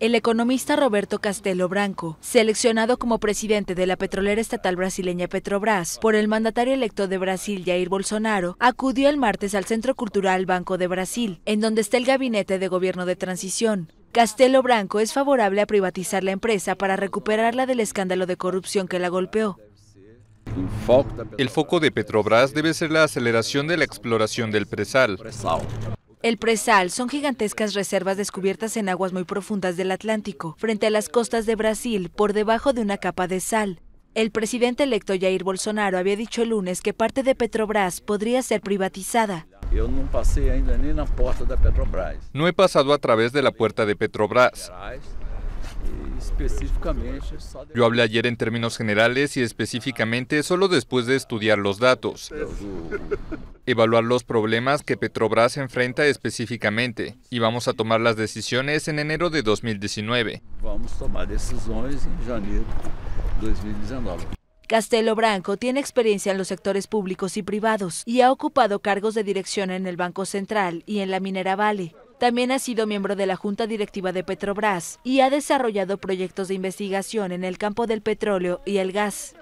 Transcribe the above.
el economista Roberto Castelo Branco, seleccionado como presidente de la petrolera estatal brasileña Petrobras por el mandatario electo de Brasil Jair Bolsonaro, acudió el martes al Centro Cultural Banco de Brasil, en donde está el Gabinete de Gobierno de Transición, Castelo Branco es favorable a privatizar la empresa para recuperarla del escándalo de corrupción que la golpeó. El foco de Petrobras debe ser la aceleración de la exploración del presal. El presal son gigantescas reservas descubiertas en aguas muy profundas del Atlántico, frente a las costas de Brasil, por debajo de una capa de sal. El presidente electo Jair Bolsonaro había dicho el lunes que parte de Petrobras podría ser privatizada. No he pasado a través de la puerta de Petrobras. Yo hablé ayer en términos generales y específicamente solo después de estudiar los datos evaluar los problemas que Petrobras enfrenta específicamente y vamos a tomar las decisiones en enero de 2019. Vamos a tomar decisiones en enero de 2019. Castelo Branco tiene experiencia en los sectores públicos y privados y ha ocupado cargos de dirección en el Banco Central y en la Minera Vale. También ha sido miembro de la Junta Directiva de Petrobras y ha desarrollado proyectos de investigación en el campo del petróleo y el gas.